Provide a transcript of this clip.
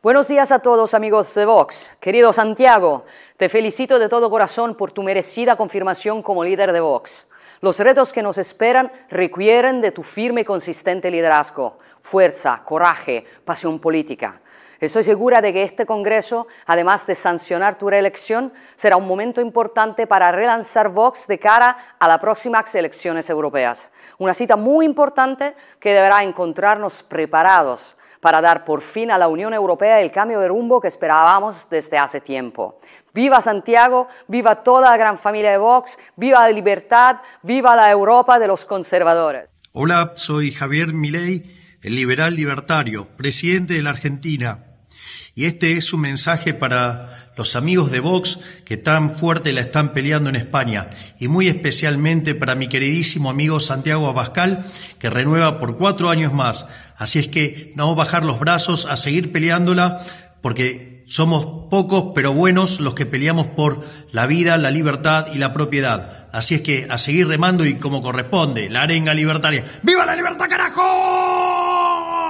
Buenos días a todos amigos de Vox. Querido Santiago, te felicito de todo corazón por tu merecida confirmación como líder de Vox. Los retos que nos esperan requieren de tu firme y consistente liderazgo, fuerza, coraje, pasión política. Estoy segura de que este Congreso, además de sancionar tu reelección, será un momento importante para relanzar Vox de cara a las próximas elecciones europeas. Una cita muy importante que deberá encontrarnos preparados para dar por fin a la Unión Europea el cambio de rumbo que esperábamos desde hace tiempo. Viva Santiago, viva toda la gran familia de Vox, viva la libertad, viva la Europa de los conservadores. Hola, soy Javier Milei, el liberal libertario, presidente de la Argentina. Y este es un mensaje para los amigos de Vox que tan fuerte la están peleando en España y muy especialmente para mi queridísimo amigo Santiago Abascal que renueva por cuatro años más. Así es que no bajar los brazos a seguir peleándola porque somos pocos pero buenos los que peleamos por la vida, la libertad y la propiedad. Así es que a seguir remando y como corresponde, la arenga libertaria. ¡Viva la libertad, carajo!